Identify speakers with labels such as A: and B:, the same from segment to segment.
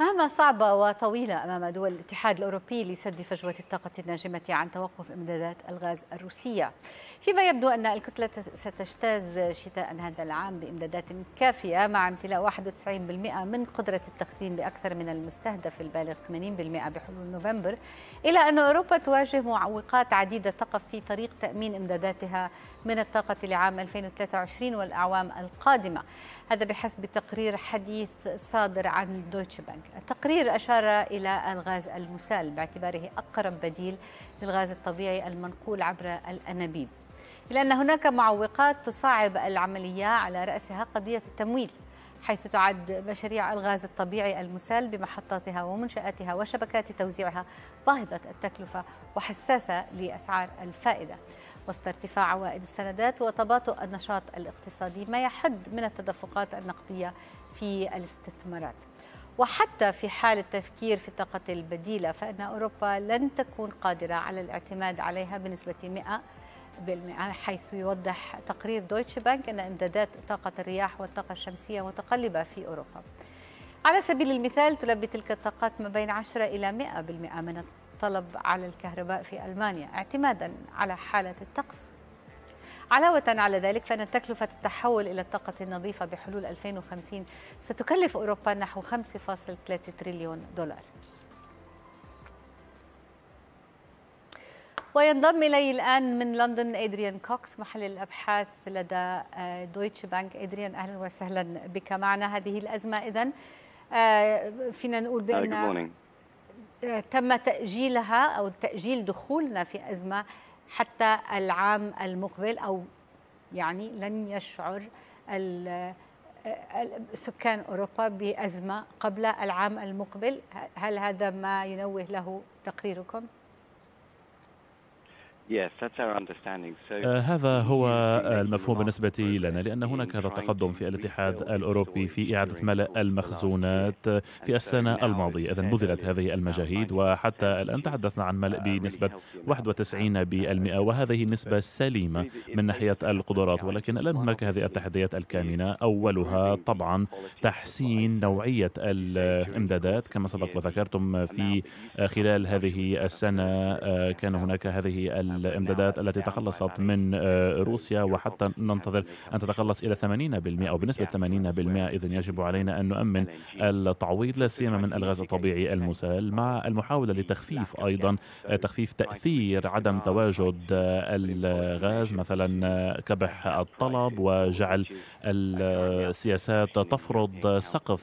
A: مهمة صعبة وطويلة أمام دول الاتحاد الأوروبي لسد فجوة الطاقة الناجمة عن توقف إمدادات الغاز الروسية فيما يبدو أن الكتلة ستجتاز شتاء هذا العام بإمدادات كافية مع امتلاء 91% من قدرة التخزين بأكثر من المستهدف البالغ 80% بحلول نوفمبر إلى أن أوروبا تواجه معوقات عديدة تقف في طريق تأمين إمداداتها من الطاقة لعام 2023 والأعوام القادمة هذا بحسب تقرير حديث صادر عن دويتش بنك التقرير أشار إلى الغاز المسال باعتباره أقرب بديل للغاز الطبيعي المنقول عبر الأنابيب إلا أن هناك معوقات تصعب العملية على رأسها قضية التمويل حيث تعد مشاريع الغاز الطبيعي المسال بمحطاتها ومنشآتها وشبكات توزيعها باهظة التكلفة وحساسة لأسعار الفائدة وسط ارتفاع عوائد السندات وتباطؤ النشاط الاقتصادي ما يحد من التدفقات النقدية في الاستثمارات وحتى في حال التفكير في الطاقة البديلة فإن أوروبا لن تكون قادرة على الاعتماد عليها بنسبة 100% حيث يوضح تقرير دويتش بانك أن إمدادات طاقة الرياح والطاقة الشمسية متقلبة في أوروبا على سبيل المثال تلبي تلك الطاقات ما بين 10 إلى 100% من الطلب على الكهرباء في ألمانيا اعتمادا على حالة الطقس علاوة على ذلك فإن تكلفة التحول إلى الطاقة النظيفة بحلول 2050 ستكلف أوروبا نحو 5.3 تريليون دولار وينضم إلي الآن من لندن إدريان كوكس محلل الأبحاث لدى آه، دويتش بانك إدريان أهلا وسهلا بك معنا هذه الأزمة إذن آه، فينا نقول بأن آه، تم تأجيلها أو تأجيل دخولنا في أزمة حتى العام المقبل أو يعني لن يشعر سكان أوروبا بأزمة قبل العام المقبل هل هذا ما ينوه له تقريركم؟
B: آه، هذا هو المفهوم بالنسبة لنا لأن هناك هذا التقدم في الاتحاد الأوروبي في إعادة ملء المخزونات في السنة الماضية إذا بذلت هذه المجاهيد وحتى الآن تحدثنا عن ملء uh, بنسبة 91% وهذه نسبة سليمة من ناحية القدرات ولكن الآن هناك هذه التحديات الكامنة أولها طبعا تحسين نوعية الإمدادات كما سبق وذكرتم في خلال هذه السنة آه، كان هناك هذه الامدادات التي تخلصت من آه، روسيا وحتى ننتظر أن تتخلص إلى 80% أو بنسبة 80% إذا يجب علينا أن نؤمن التعويض لا سيما من الغاز الطبيعي المسال مع المحاولة لتخفيف أيضا آه، تخفيف تأثير عدم تواجد آه، الغاز مثلا كبح الطلب وجعل السياسات تفرض سقف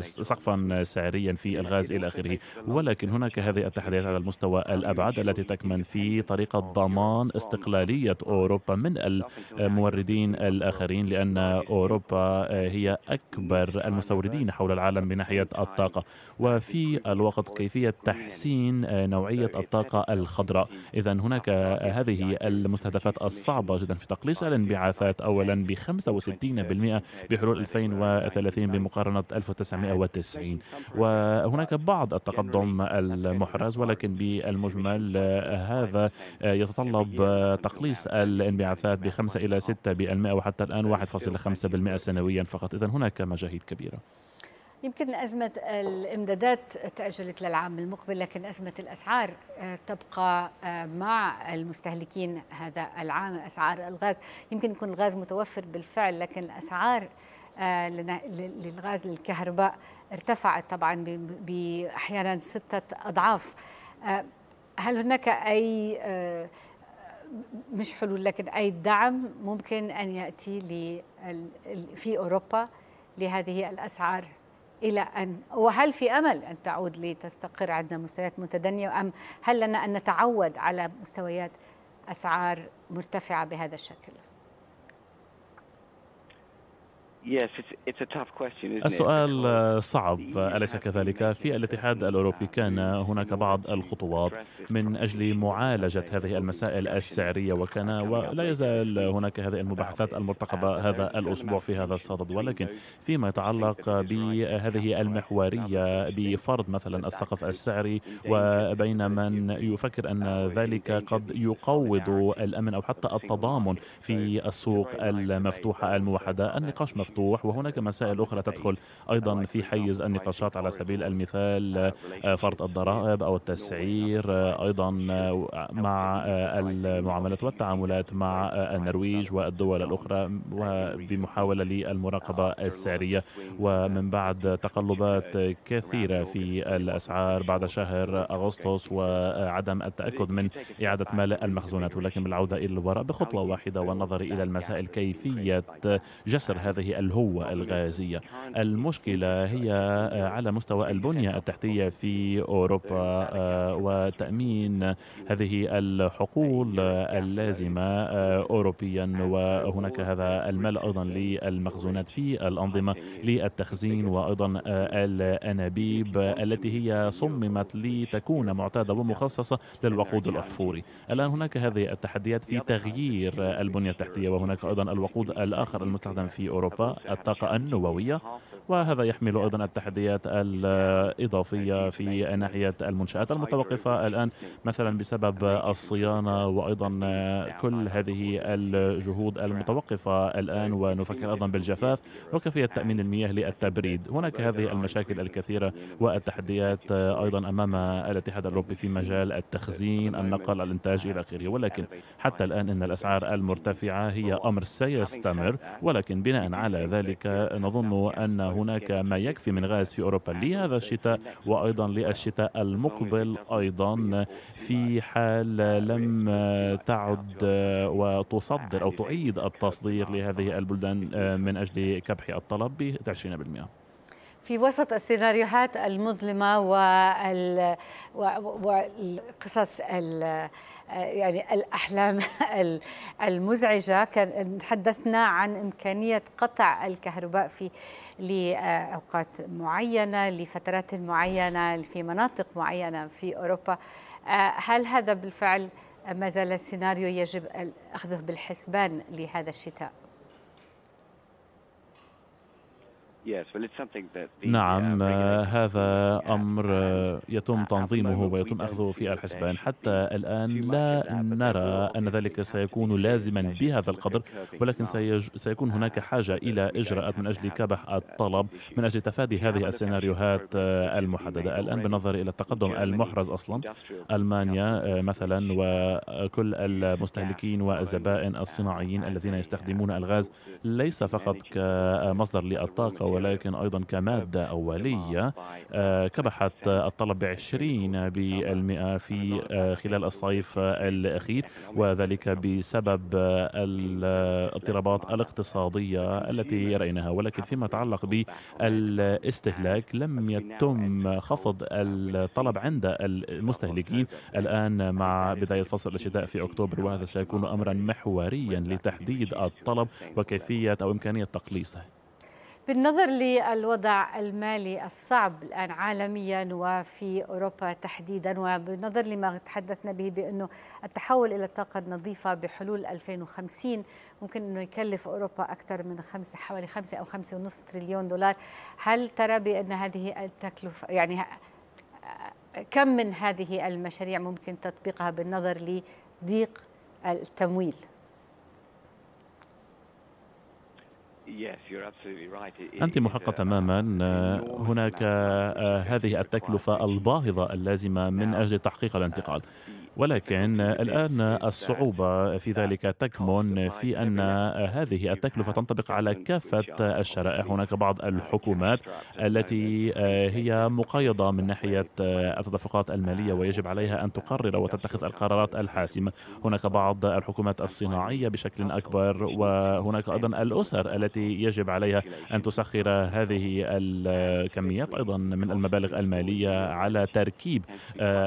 B: سقفا سعريا في الغاز إلى آخره ولكن هناك هذه التحديات على المستوى الأبعد التي تكمن في طريقة ضمان استقلالية أوروبا من الموردين الآخرين لأن أوروبا هي أكبر المستوردين حول العالم من ناحية الطاقة وفي الوقت كيفية تحسين نوعية الطاقة الخضراء إذا هناك هذه المستهدفات الصعبة جدا في تقليص الانبعاثات أولا ب 65% بحلول 2030 بمقارنة 1990 وهناك بعض التقدم المحرز ولكن بالمجمل هذا آه، يتطلب آه، تقليص الانبعاثات ب 5 إلى 6 بالمئة وحتى الآن 1.5% سنويا فقط إذا هناك مجاهيد كبيرة
A: يمكن أزمة الإمدادات تأجلت للعام المقبل لكن أزمة الأسعار آه، تبقى مع المستهلكين هذا العام أسعار الغاز يمكن يكون الغاز متوفر بالفعل لكن أسعار للغاز للكهرباء ارتفعت طبعا بأحيانا ستة أضعاف هل هناك أي آه، مش حلول لكن أي دعم ممكن أن يأتي في أوروبا لهذه الأسعار إلى أن وهل في أمل أن تعود لتستقر عندنا مستويات متدنية أم هل لنا أن نتعود على مستويات أسعار مرتفعة بهذا الشكل؟
B: السؤال صعب أليس كذلك؟ في الاتحاد uh, الأوروبي كان هناك بعض الخطوات من أجل معالجة هذه المسائل السعرية وكان ولا يزال هناك هذه المباحثات المرتقبة uh, هذا الأسبوع في هذا الصدد ولكن فيما يتعلق بهذه المحورية بفرض مثلا السقف السعري وبين من يفكر أن ذلك قد يقوض الأمن أو حتى التضامن في السوق المفتوحة الموحدة النقاش مفتوح مفتوح وهناك مسائل أخرى تدخل أيضا في حيز النقاشات على سبيل المثال آه، فرض الضرائب أو التسعير آه، أيضا آه، مع المعاملات والتعاملات مع النرويج والدول الأخرى وبمحاولة للمراقبة السعرية ومن بعد تقلبات كثيرة في الأسعار بعد شهر أغسطس وعدم التأكد من إعادة ملء المخزونات ولكن بالعودة إلى الوراء بخطوة واحدة والنظر إلى المسائل كيفية جسر هذه الهوة الغازية المشكلة هي آه، على مستوى البنية التحتية في أوروبا آه، وتأمين هذه الحقول آه، اللازمة أوروبيا وهناك هذا المال أيضا للمخزونات في الأنظمة للتخزين وأيضا الأنابيب التي هي صممت لتكون معتادة ومخصصة للوقود الأحفوري الآن هناك هذه التحديات في تغيير البنية التحتية وهناك أيضا الوقود الآخر المستخدم في أوروبا الطاقة النووية وهذا يحمل أيضا التحديات الإضافية في ناحية المنشآت المتوقفة الآن مثلا بسبب الصيانة وأيضا كل هذه الجهود المتوقفة الآن ونفكر أيضا بالجفاف وكيفية تأمين المياه للتبريد هناك هذه المشاكل الكثيرة والتحديات أيضا أمام الاتحاد الأوروبي في مجال التخزين النقل الإنتاج إلى آخره ولكن حتى الآن إن الأسعار المرتفعة هي أمر سيستمر ولكن بناء على ذلك نظن أن هناك ما يكفي من غاز في أوروبا لهذا الشتاء وأيضا للشتاء المقبل أيضا في حال لم تعد وتصدر أو تعيد التصدير لهذه البلدان من أجل كبح الطلب ب 20%
A: في وسط السيناريوهات المظلمة والقصص آه، يعني الأحلام المزعجة كان تحدثنا عن إمكانية قطع الكهرباء في لأوقات آه، معينة لفترات معينة في مناطق معينة في أوروبا آه، هل هذا بالفعل ما زال السيناريو يجب أخذه بالحسبان لهذا الشتاء؟ نعم
B: uh, آه، هذا أمر آه، يتم تنظيمه ويتم أخذه في الحسبان حتى الآن لا نرى أن ذلك سيكون لازما بهذا القدر ولكن سيكون uh, هناك حاجة إلى إجراءات من أجل كبح الطلب من أجل تفادي هذه السيناريوهات آه، المحددة الآن بالنظر إلى التقدم المحرز أصلا ألمانيا مثلا وكل المستهلكين والزبائن الصناعيين الذين يستخدمون uh, الغاز ليس فقط كمصدر للطاقة ولكن أيضا كمادة أولية آه، كبحت الطلب بعشرين بالمئة في آه، خلال الصيف الأخير وذلك بسبب آه، الاضطرابات الاقتصادية التي رأيناها ولكن فيما يتعلق بالاستهلاك لم يتم خفض الطلب عند المستهلكين الآن مع بداية فصل الشتاء في أكتوبر وهذا سيكون أمرا محوريا لتحديد الطلب وكيفية أو إمكانية تقليصه
A: بالنظر للوضع المالي الصعب الان عالميا وفي اوروبا تحديدا وبالنظر لما تحدثنا به بانه التحول الى الطاقه النظيفه بحلول 2050 ممكن انه يكلف اوروبا اكثر من خمسة حوالي خمسه او خمسه ونص تريليون دولار، هل ترى بان هذه التكلفه يعني كم من هذه المشاريع ممكن تطبيقها بالنظر لضيق التمويل؟
B: أنت محقة uh, تماما آه، هناك آه، هذه التكلفة الباهظة اللازمة من أجل تحقيق uh, الانتقال ولكن الآن الصعوبة في ذلك تكمن في أن هذه التكلفة تنطبق على كافة الشرائح هناك بعض الحكومات التي هي مقيدة من ناحية التدفقات المالية ويجب عليها أن تقرر وتتخذ القرارات الحاسمة هناك بعض الحكومات الصناعية بشكل أكبر وهناك أيضا الأسر التي يجب عليها أن تسخر هذه الكميات أيضا من المبالغ المالية على تركيب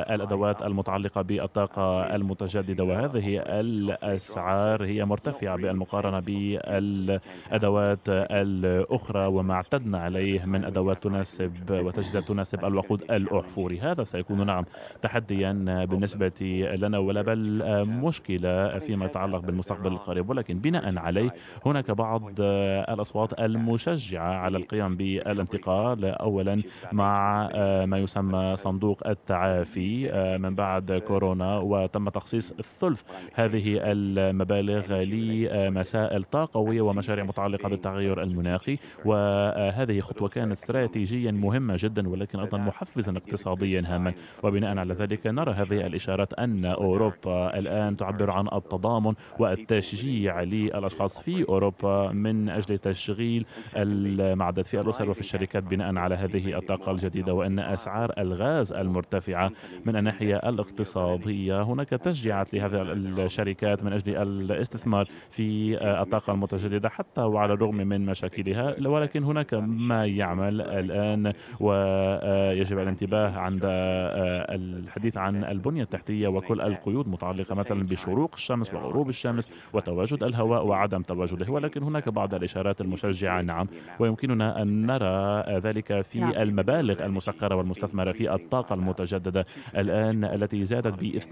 B: الأدوات المتعلقة بالطب الطاقة المتجددة وهذه الأسعار هي مرتفعة بالمقارنة بالأدوات الأخرى وما اعتدنا عليه من أدوات تناسب وتجد تناسب الوقود الأحفوري هذا سيكون نعم تحديا بالنسبة لنا ولا بل مشكلة فيما يتعلق بالمستقبل القريب ولكن بناء عليه هناك بعض الأصوات المشجعة على القيام بالانتقال أولا مع ما يسمى صندوق التعافي آه، من بعد كورونا وتم تخصيص الثلث هذه المبالغ لمسائل طاقوية ومشاريع متعلقة بالتغير المناخي وهذه خطوة كانت استراتيجيا مهمة جدا ولكن أيضا محفزا اقتصاديا هاما وبناء على ذلك نرى هذه الإشارات أن أوروبا الآن تعبر عن التضامن والتشجيع للأشخاص في أوروبا من أجل تشغيل المعدات في الأسر وفي الشركات بناء على هذه الطاقة الجديدة وأن أسعار الغاز المرتفعة من الناحية الاقتصادية الطاقيه هناك تشجيعات لهذه الشركات من أجل الاستثمار في آه، الطاقة المتجددة حتى وعلى الرغم من مشاكلها ولكن هناك ما يعمل الآن ويجب آه، الانتباه عند آه، الحديث عن البنية التحتية وكل القيود متعلقة مثلا بشروق الشمس وغروب الشمس وتواجد الهواء وعدم تواجده ولكن هناك بعض الإشارات المشجعة نعم ويمكننا أن نرى ذلك في نعم. المبالغ المسقره والمستثمرة في الطاقة المتجددة الآن التي زادت ب 2%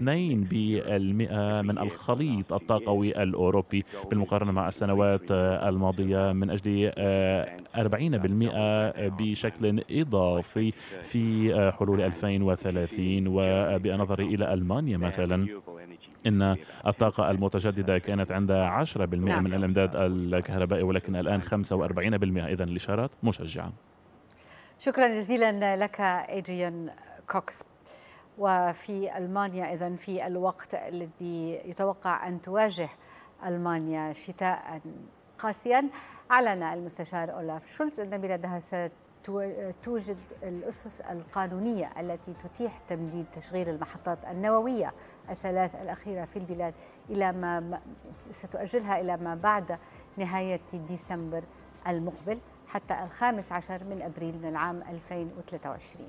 B: من الخليط الطاقوي الأوروبي بالمقارنة مع السنوات الماضية من أجل 40% آه، بشكل إضافي في آه، حلول 2030 وبنظر إلى ألمانيا مثلا ان الطاقه المتجدده كانت عند 10% من نعم. الامداد الكهربائي ولكن الان 45% اذا الاشارات مشجعه
A: شكرا جزيلا لك ادريان كوكس وفي المانيا اذا في الوقت الذي يتوقع ان تواجه المانيا شتاء قاسيا اعلن المستشار اولاف شولتز ان بلادها ستوجد الأسس القانونية التي تتيح تمديد تشغيل المحطات النووية الثلاث الأخيرة في البلاد إلى ما ستؤجلها إلى ما بعد نهاية ديسمبر المقبل حتى الخامس عشر من أبريل من العام 2023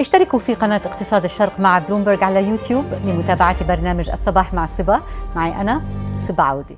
A: اشتركوا في قناة اقتصاد الشرق مع بلومبرج على يوتيوب لمتابعة برنامج الصباح مع سبا معي أنا سبا عودي